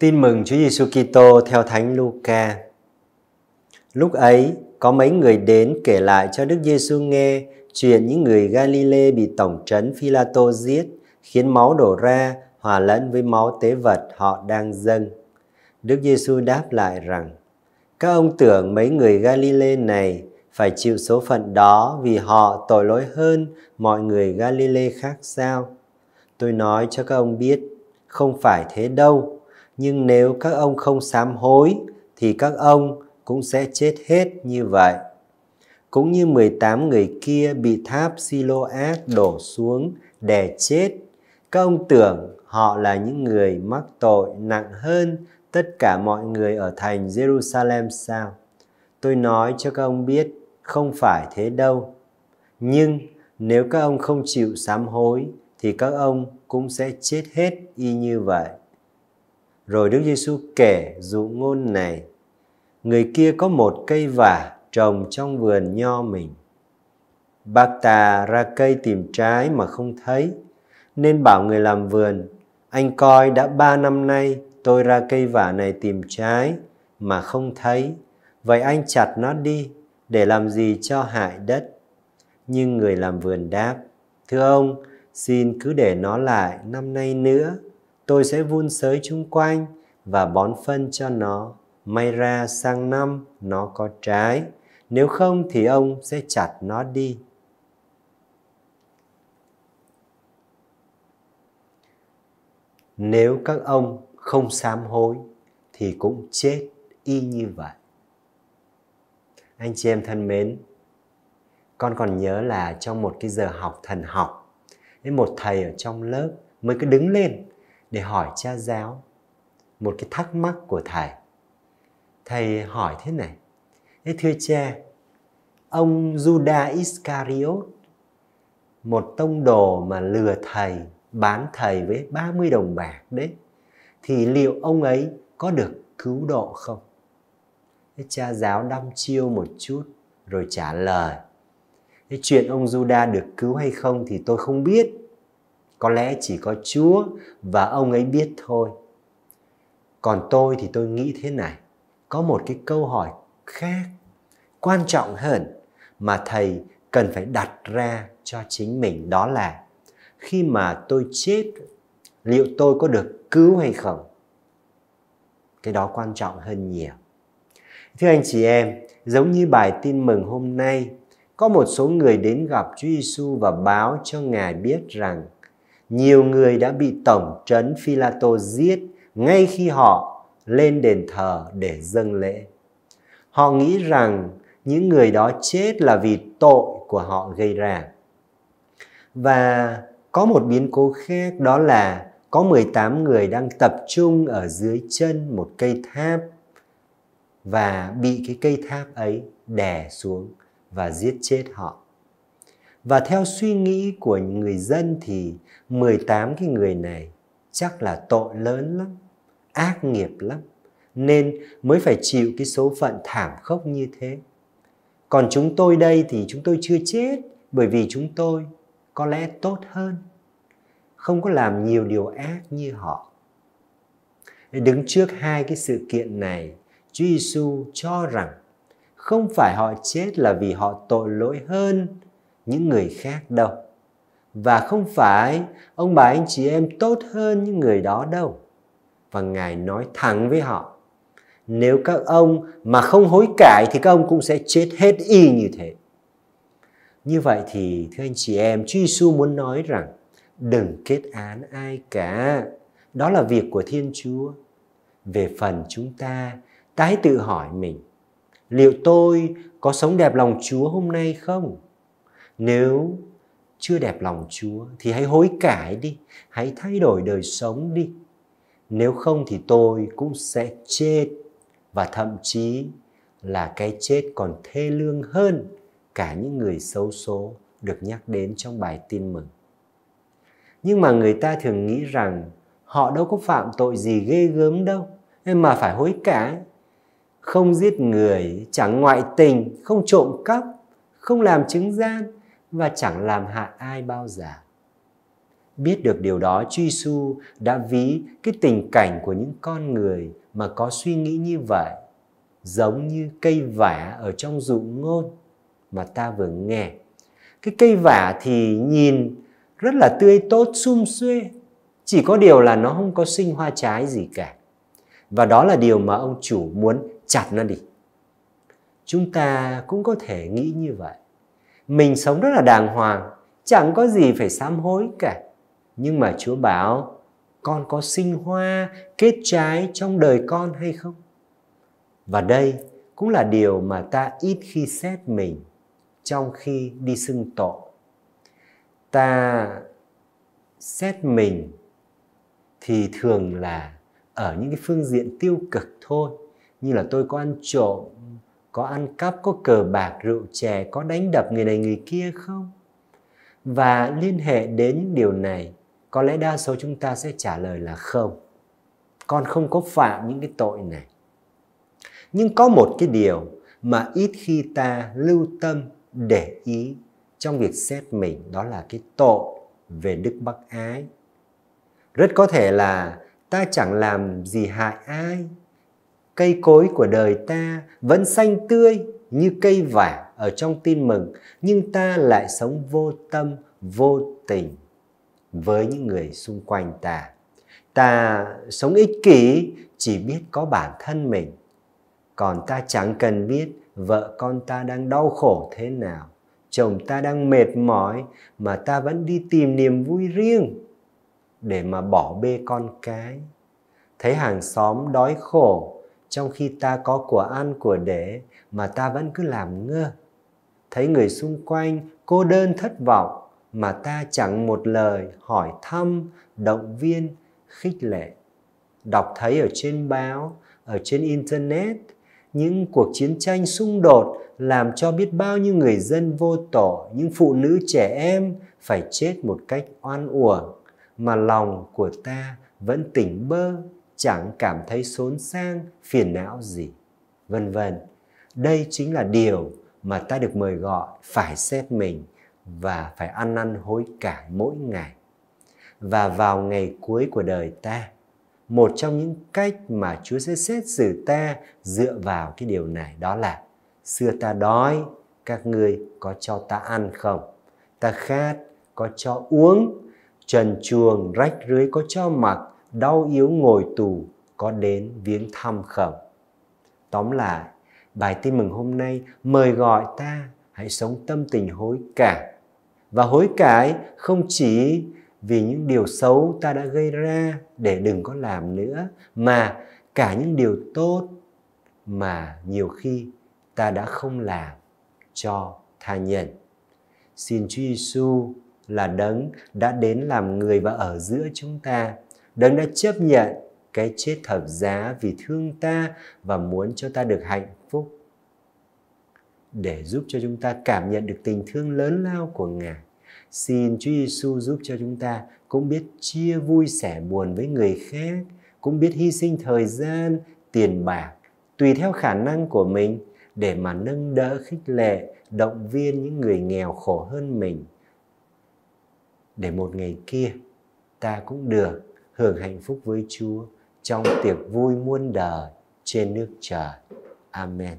Tin mừng Chúa Giêsu Kitô theo Thánh Luca. Lúc ấy, có mấy người đến kể lại cho Đức Giêsu nghe chuyện những người Galile bị tổng trấn philato giết, khiến máu đổ ra hòa lẫn với máu tế vật họ đang dâng. Đức Giêsu đáp lại rằng: Các ông tưởng mấy người Galile này phải chịu số phận đó vì họ tội lỗi hơn mọi người Galile khác sao? Tôi nói cho các ông biết, không phải thế đâu nhưng nếu các ông không sám hối thì các ông cũng sẽ chết hết như vậy. Cũng như 18 người kia bị tháp Siloát đổ xuống đè chết, các ông tưởng họ là những người mắc tội nặng hơn tất cả mọi người ở thành Jerusalem sao? Tôi nói cho các ông biết, không phải thế đâu. Nhưng nếu các ông không chịu sám hối, thì các ông cũng sẽ chết hết y như vậy. Rồi Đức Giêsu kể dụ ngôn này. Người kia có một cây vả trồng trong vườn nho mình. Bác ta ra cây tìm trái mà không thấy, nên bảo người làm vườn, anh coi đã ba năm nay tôi ra cây vả này tìm trái mà không thấy, vậy anh chặt nó đi để làm gì cho hại đất. Nhưng người làm vườn đáp, thưa ông, xin cứ để nó lại năm nay nữa tôi sẽ vun sới chung quanh và bón phân cho nó. May ra sang năm nó có trái, nếu không thì ông sẽ chặt nó đi. Nếu các ông không sám hối thì cũng chết y như vậy. Anh chị em thân mến, con còn nhớ là trong một cái giờ học thần học, đến một thầy ở trong lớp mới cứ đứng lên để hỏi cha giáo một cái thắc mắc của thầy thầy hỏi thế này Ê, thưa cha ông Juda Iscariot một tông đồ mà lừa thầy bán thầy với 30 đồng bạc đấy thì liệu ông ấy có được cứu độ không Thế cha giáo đăm chiêu một chút rồi trả lời Thế chuyện ông Juda được cứu hay không thì tôi không biết có lẽ chỉ có Chúa và ông ấy biết thôi. Còn tôi thì tôi nghĩ thế này, có một cái câu hỏi khác quan trọng hơn mà thầy cần phải đặt ra cho chính mình đó là khi mà tôi chết liệu tôi có được cứu hay không? Cái đó quan trọng hơn nhiều. Thưa anh chị em, giống như bài tin mừng hôm nay, có một số người đến gặp Chúa Giêsu và báo cho Ngài biết rằng nhiều người đã bị tổng trấn Philato giết ngay khi họ lên đền thờ để dâng lễ. Họ nghĩ rằng những người đó chết là vì tội của họ gây ra. Và có một biến cố khác đó là có 18 người đang tập trung ở dưới chân một cây tháp và bị cái cây tháp ấy đè xuống và giết chết họ. Và theo suy nghĩ của người dân thì 18 cái người này chắc là tội lớn lắm, ác nghiệp lắm, nên mới phải chịu cái số phận thảm khốc như thế. Còn chúng tôi đây thì chúng tôi chưa chết bởi vì chúng tôi có lẽ tốt hơn, không có làm nhiều điều ác như họ. Đứng trước hai cái sự kiện này, Chúa Giêsu cho rằng không phải họ chết là vì họ tội lỗi hơn những người khác đâu. Và không phải ông bà anh chị em tốt hơn những người đó đâu. Và Ngài nói thẳng với họ, nếu các ông mà không hối cải thì các ông cũng sẽ chết hết y như thế. Như vậy thì thưa anh chị em, Chúa Giêsu muốn nói rằng đừng kết án ai cả. Đó là việc của Thiên Chúa. Về phần chúng ta, ta hãy tự hỏi mình, liệu tôi có sống đẹp lòng Chúa hôm nay không? nếu chưa đẹp lòng Chúa thì hãy hối cải đi, hãy thay đổi đời sống đi. Nếu không thì tôi cũng sẽ chết và thậm chí là cái chết còn thê lương hơn cả những người xấu số được nhắc đến trong bài tin mừng. Nhưng mà người ta thường nghĩ rằng họ đâu có phạm tội gì ghê gớm đâu, mà phải hối cải. Không giết người, chẳng ngoại tình, không trộm cắp, không làm chứng gian, và chẳng làm hại ai bao giờ. Biết được điều đó, Chúa Giêsu đã ví cái tình cảnh của những con người mà có suy nghĩ như vậy giống như cây vả ở trong dụ ngôn mà ta vừa nghe. Cái cây vả thì nhìn rất là tươi tốt, sum xuê, chỉ có điều là nó không có sinh hoa trái gì cả. Và đó là điều mà ông chủ muốn chặt nó đi. Chúng ta cũng có thể nghĩ như vậy mình sống rất là đàng hoàng chẳng có gì phải sám hối cả nhưng mà chúa bảo con có sinh hoa kết trái trong đời con hay không và đây cũng là điều mà ta ít khi xét mình trong khi đi xưng tội ta xét mình thì thường là ở những cái phương diện tiêu cực thôi như là tôi có ăn trộm có ăn cắp có cờ bạc rượu chè có đánh đập người này người kia không và liên hệ đến những điều này có lẽ đa số chúng ta sẽ trả lời là không con không có phạm những cái tội này nhưng có một cái điều mà ít khi ta lưu tâm để ý trong việc xét mình đó là cái tội về đức bác ái rất có thể là ta chẳng làm gì hại ai cây cối của đời ta vẫn xanh tươi như cây vả ở trong tin mừng nhưng ta lại sống vô tâm vô tình với những người xung quanh ta ta sống ích kỷ chỉ biết có bản thân mình còn ta chẳng cần biết vợ con ta đang đau khổ thế nào chồng ta đang mệt mỏi mà ta vẫn đi tìm niềm vui riêng để mà bỏ bê con cái thấy hàng xóm đói khổ trong khi ta có của ăn của để mà ta vẫn cứ làm ngơ thấy người xung quanh cô đơn thất vọng mà ta chẳng một lời hỏi thăm động viên khích lệ đọc thấy ở trên báo ở trên internet những cuộc chiến tranh xung đột làm cho biết bao nhiêu người dân vô tổ những phụ nữ trẻ em phải chết một cách oan uổng mà lòng của ta vẫn tỉnh bơ chẳng cảm thấy xốn sang, phiền não gì, vân vân. Đây chính là điều mà ta được mời gọi phải xét mình và phải ăn năn hối cải mỗi ngày. Và vào ngày cuối của đời ta, một trong những cách mà Chúa sẽ xét xử ta dựa vào cái điều này đó là xưa ta đói, các ngươi có cho ta ăn không? Ta khát, có cho uống? Trần chuồng, rách rưới có cho mặc? đau yếu ngồi tù có đến viếng thăm không? Tóm lại, bài tin mừng hôm nay mời gọi ta hãy sống tâm tình hối cải. Và hối cải không chỉ vì những điều xấu ta đã gây ra để đừng có làm nữa mà cả những điều tốt mà nhiều khi ta đã không làm cho tha nhân. Xin Chúa Giêsu là đấng đã đến làm người và ở giữa chúng ta Đấng đã chấp nhận cái chết thập giá vì thương ta và muốn cho ta được hạnh phúc để giúp cho chúng ta cảm nhận được tình thương lớn lao của Ngài. Xin Chúa Giêsu giúp cho chúng ta cũng biết chia vui sẻ buồn với người khác, cũng biết hy sinh thời gian, tiền bạc tùy theo khả năng của mình để mà nâng đỡ khích lệ, động viên những người nghèo khổ hơn mình. Để một ngày kia ta cũng được hưởng hạnh phúc với Chúa trong tiệc vui muôn đời trên nước trời. Amen.